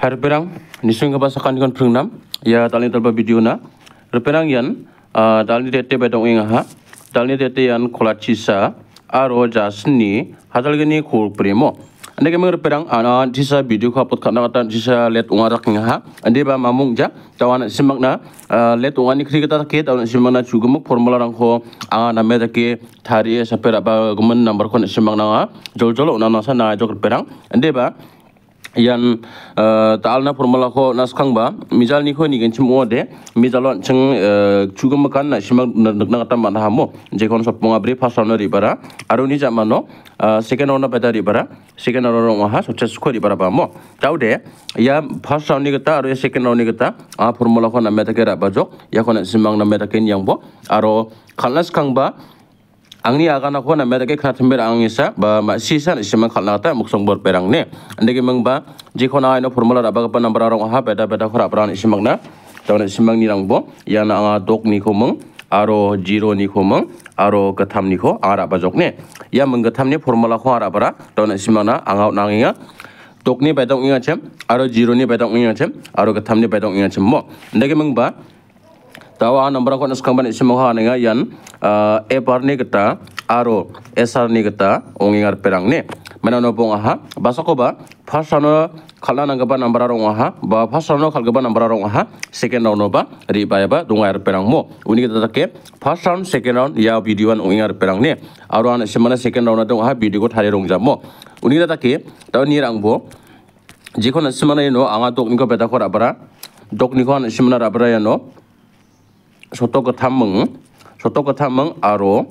Harperang nisung ka pasakan kon prungnam ya talin talba video na Harperang yan dalni ah, dette ba dong ha dalni dette yan kolachi sa aro jasni hadal gani khul premo ande ke mer perang ana disa video ka pot kana kata disa let ungarak ha ande ba mamung ja tawan simak na ah, let ungani khri kata ke tawan simak na chugum formula rang ho anga na me da ke thariye sa pera ba gumun number kon simak na jol jol na na sa na jok perang ande ba yan taalna formula ko naskhang ba mizal ni ko ni gen chimo de mizalon chung chugam kan na shimak nak nak tam ban hamo je kon sop ponga brief first honor ibara aru ni jama no second honor pa dari bara second honor ma ha sucha sukho ri bara ba mo tau de ya first honor ni gata aru second honor ni gata a formula ko na meta ke ra ba jo ya kon simang na meta ken yang bo aro khalas khang ba angni agana khona medake khatmer angisa ba ma sisan isman khalna ta muksong bor perang ne andege mang ba je khona aino formula ra ba ga number rong ha beda beda khora pran isman na tawon isman ni rang bo ya na anga dok ni kho mang aro zero ni kho mang aro gatham ni kho ara ba jok ne ya mang gatham ni formula kho ara bara tawon isman na anga nanginga dok ni beda nginga chem aro zero ni beda nginga chem aro gatham ni beda nginga chem mo andege mang ba tawa nombor kon skam ban semoha ne ya, yan e eh, parni kata aro sr ni kata ongingar perang ne mena no pong aha basako ba phasano khala na ga ba nombor aro aha ba phasano khal ga ba nombor aro aha second round ba ri ba ya, ba dungai ar perang mo uni kata ke first round second round ya video an ongingar perang ne aro an semana second round ta aha video ko thare rong jamo uni kata ke eh? ta ni rang bo jikon semana ya, no anga tok ni ko beta khora bara dok ni kon semana ra bara ya no 소독 탐멍 소독 탐멍 아로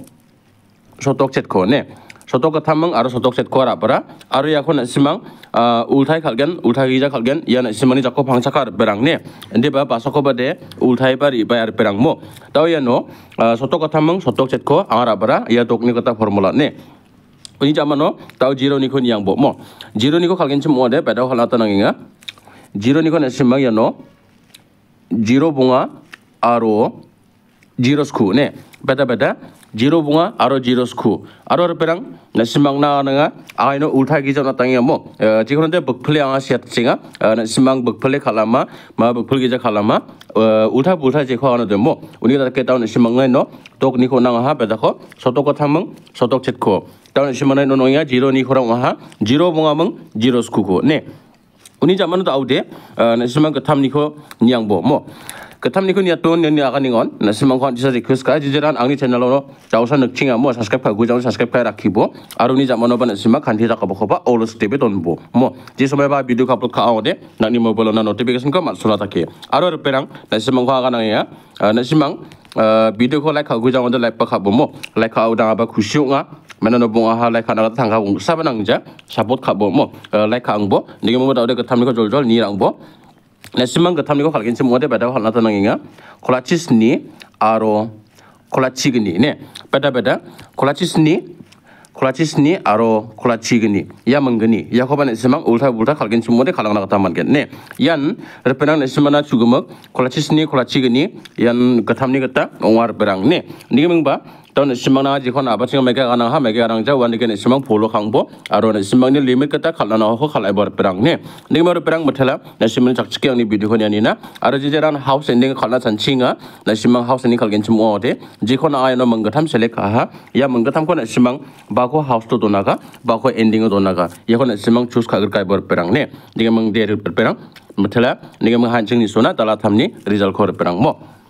소독 쳇코네 소독 탐멍 아로 소독 쳇코라 브라 아로 야코나 시망 아 울타이 칼겐 울타이 기자 칼겐 야나 시마니 자코 방차카 베랑네 엔데 바 바소코 바데 울타이 바리 바야 베랑모 다오야노 소독 탐멍 소독 쳇코 아라 브라 야 독니 거타 포뮬라 네 우리 자마노 다오 지로니 코니 양보 모 지로니 코 칼겐 쳇 모데 베다 홀라타나기가 지로니 코네 시마야노 지로 봉아 아로 jirosku ne b e d a b e d a jiro bunga aro jirosku aro r u p e r a n g nasimang na nga aino ulta gijo na tangi mo jikronde o bukple anga siat singa nasimang bukple k a l a m a ma bukple gijo k a l a m a ulta bulta j i k o ano de mo uni da ke taw nasimang ngai no tok ni ko nang ha b e d a ko sotok o t a m a n g s o t o chet ko taw nasimang nai no noya jiro ni khorang ha jiro bunga mang jirosku ko ne uni jamanu ta aude nasimang ka t a m ni ko nyang bo mo katham ni khun ya ton ni aga ni ngon na simang khon jisa request ka jijeran angni channel lo jaw sa nakching a mo subscribe ka gujaw subscribe ka rakhi bo aru ni jamono ban sima khan thi rakha bo khoba all step ton bo mo je somoy ba video ka upload ka aw de na ni mobile na notification ka ma sura ta ke aru ar perang na simang kha aga na ya na simang video ko like ka gujaw de like pa kha bo mo like ka aw da ba khushu nga mana no bunga ha like kana thanga bung sabanang ja support kha bo mo like ang bo ni mo da de tham ni ko jol jol ni ang bo Nasimang kita mungkin kalau kencing muda pada kalau nanti nang inga kolacis ni aro kolacik ni, ne? Pada pada kolacis ni kulachi sini aro kulachi gini ya menggini ya ko banet semang ulta ulta kalgen semua de kalang nak taman gen ne yan repenang ne semana sugumak kulachi sini kulachi gini yan katham ni kata ongar berang ne ni mengba ton semana ji kon apa sing mega kana ha mega rang jau wan gen semang polo khang bo aro ne semang ni limit kata khalna na ho khalai bar berang ne ni mer berang mathala ne semana chak chak ni video ni ani na aro ji jaran house ending khalna san chinga ne semang house ni kalgen semua de ji kon ayano mangatham selekha ha ya ha. mangatham kon semang ba 바코 하우스도 도나가 바코 엔딩도 도나가 예건 지망 주스 가글 가이 버페랑네 니게 멍데르 버페랑 못텔라 니게 멍 한증이 소나 달라 탐니 리절코르 버랑 뭐